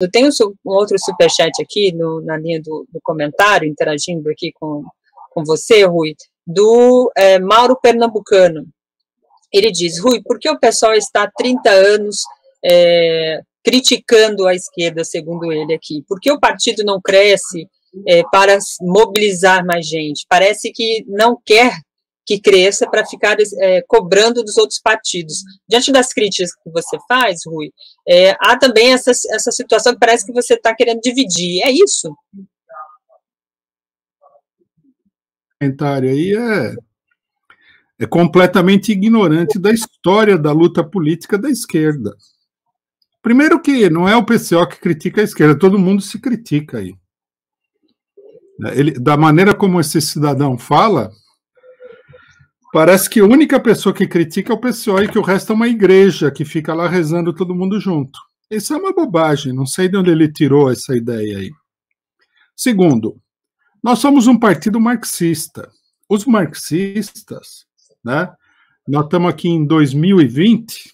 Eu tenho um outro superchat aqui no, na linha do, do, comentário, interagindo aqui com, com você, Rui, do é, Mauro Pernambucano. Ele diz, Rui, por que o pessoal está há 30 anos é, criticando a esquerda, segundo ele aqui? Por que o partido não cresce é, para mobilizar mais gente? Parece que não quer que cresça para ficar é, cobrando dos outros partidos. Diante das críticas que você faz, Rui, é, há também essa, essa situação que parece que você está querendo dividir. É isso? comentário aí é, é completamente ignorante da história da luta política da esquerda. Primeiro que não é o PCO que critica a esquerda, todo mundo se critica aí. Ele, da maneira como esse cidadão fala, Parece que a única pessoa que critica é o PCO e que o resto é uma igreja que fica lá rezando todo mundo junto. Isso é uma bobagem, não sei de onde ele tirou essa ideia aí. Segundo, nós somos um partido marxista. Os marxistas, né? Nós estamos aqui em 2020,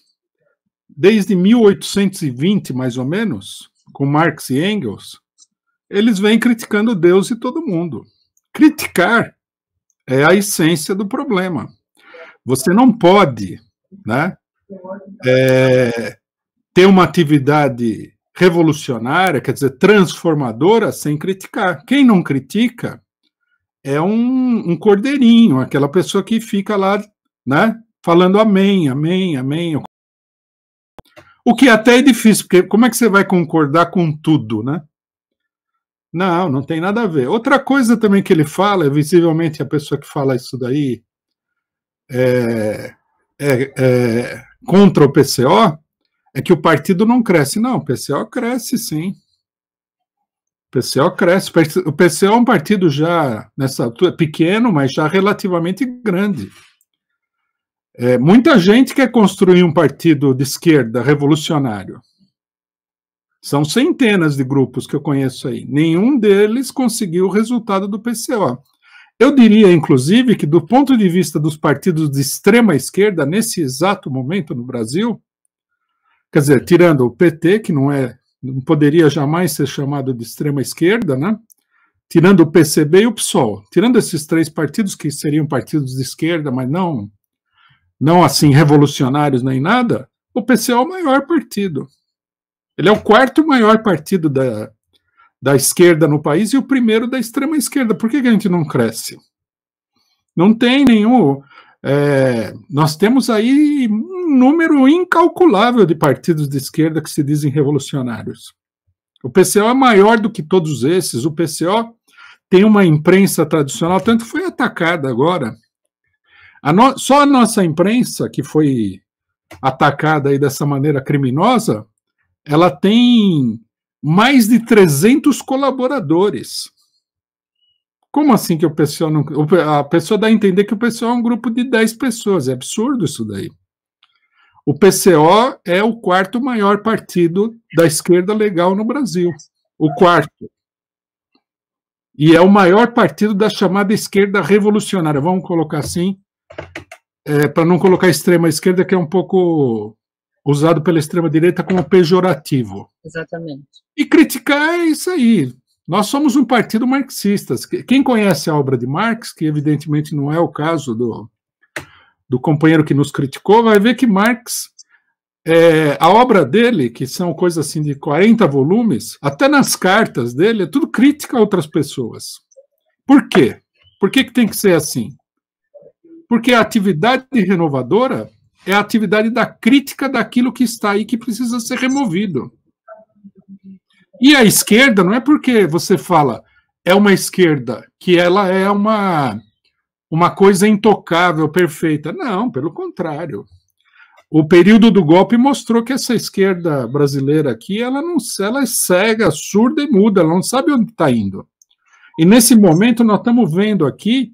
desde 1820 mais ou menos, com Marx e Engels, eles vêm criticando Deus e todo mundo. Criticar é a essência do problema. Você não pode né, é, ter uma atividade revolucionária, quer dizer, transformadora, sem criticar. Quem não critica é um, um cordeirinho, aquela pessoa que fica lá né, falando amém, amém, amém. O que é até é difícil, porque como é que você vai concordar com tudo, né? Não, não tem nada a ver. Outra coisa também que ele fala, é visivelmente a pessoa que fala isso daí é, é, é contra o PCO, é que o partido não cresce. Não, o PCO cresce sim. O PCO cresce. O PCO é um partido já, nessa altura, pequeno, mas já relativamente grande. É, muita gente quer construir um partido de esquerda revolucionário. São centenas de grupos que eu conheço aí. Nenhum deles conseguiu o resultado do PCO. Eu diria, inclusive, que do ponto de vista dos partidos de extrema esquerda, nesse exato momento no Brasil, quer dizer, tirando o PT, que não é, não poderia jamais ser chamado de extrema esquerda, né? Tirando o PCB e o PSOL, tirando esses três partidos que seriam partidos de esquerda, mas não não assim revolucionários nem nada, o PCO é o maior partido. Ele é o quarto maior partido da, da esquerda no país e o primeiro da extrema esquerda. Por que, que a gente não cresce? Não tem nenhum. É, nós temos aí um número incalculável de partidos de esquerda que se dizem revolucionários. O PCO é maior do que todos esses. O PCO tem uma imprensa tradicional, tanto foi atacada agora. A no, só a nossa imprensa, que foi atacada aí dessa maneira criminosa, ela tem mais de 300 colaboradores. Como assim que o pessoal não. A pessoa dá a entender que o pessoal é um grupo de 10 pessoas. É absurdo isso daí. O PCO é o quarto maior partido da esquerda legal no Brasil. O quarto. E é o maior partido da chamada esquerda revolucionária. Vamos colocar assim, é, para não colocar extrema esquerda, que é um pouco usado pela extrema-direita como pejorativo. Exatamente. E criticar é isso aí. Nós somos um partido marxista. Quem conhece a obra de Marx, que evidentemente não é o caso do, do companheiro que nos criticou, vai ver que Marx, é, a obra dele, que são coisas assim de 40 volumes, até nas cartas dele, é tudo crítica a outras pessoas. Por quê? Por que, que tem que ser assim? Porque a atividade renovadora é a atividade da crítica daquilo que está aí que precisa ser removido. E a esquerda não é porque você fala é uma esquerda que ela é uma uma coisa intocável, perfeita. Não, pelo contrário. O período do golpe mostrou que essa esquerda brasileira aqui, ela não, ela é cega, surda e muda, ela não sabe onde está indo. E nesse momento nós estamos vendo aqui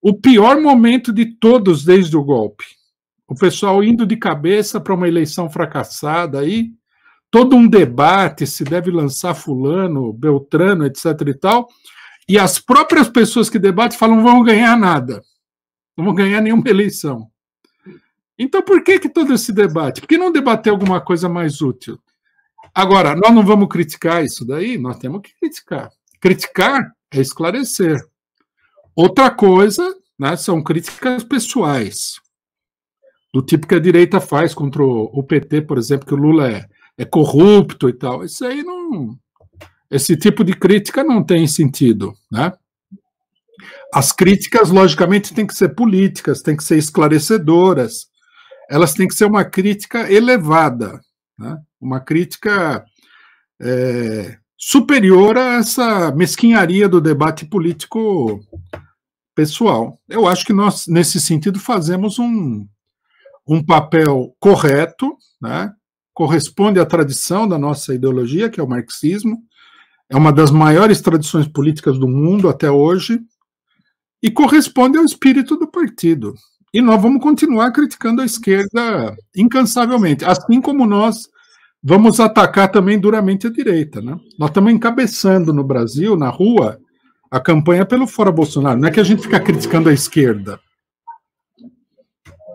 o pior momento de todos desde o golpe o pessoal indo de cabeça para uma eleição fracassada aí, todo um debate se deve lançar fulano, beltrano, etc e tal, e as próprias pessoas que debatem falam não vão ganhar nada, não vão ganhar nenhuma eleição. Então por que que todo esse debate? Por que não debater alguma coisa mais útil? Agora, nós não vamos criticar isso daí, nós temos que criticar. Criticar é esclarecer. Outra coisa né, são críticas pessoais do tipo que a direita faz contra o PT, por exemplo, que o Lula é, é corrupto e tal. Isso aí não. Esse tipo de crítica não tem sentido, né? As críticas, logicamente, têm que ser políticas, têm que ser esclarecedoras, elas têm que ser uma crítica elevada, né? uma crítica é, superior a essa mesquinharia do debate político pessoal. Eu acho que nós, nesse sentido, fazemos um, um papel correto, né? corresponde à tradição da nossa ideologia, que é o marxismo, é uma das maiores tradições políticas do mundo até hoje, e corresponde ao espírito do partido. E nós vamos continuar criticando a esquerda incansavelmente, assim como nós vamos atacar também duramente a direita. Né? Nós estamos encabeçando no Brasil, na rua, a campanha pelo Fora Bolsonaro. Não é que a gente fica criticando a esquerda,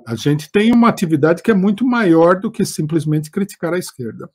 a gente tem uma atividade que é muito maior do que simplesmente criticar a esquerda.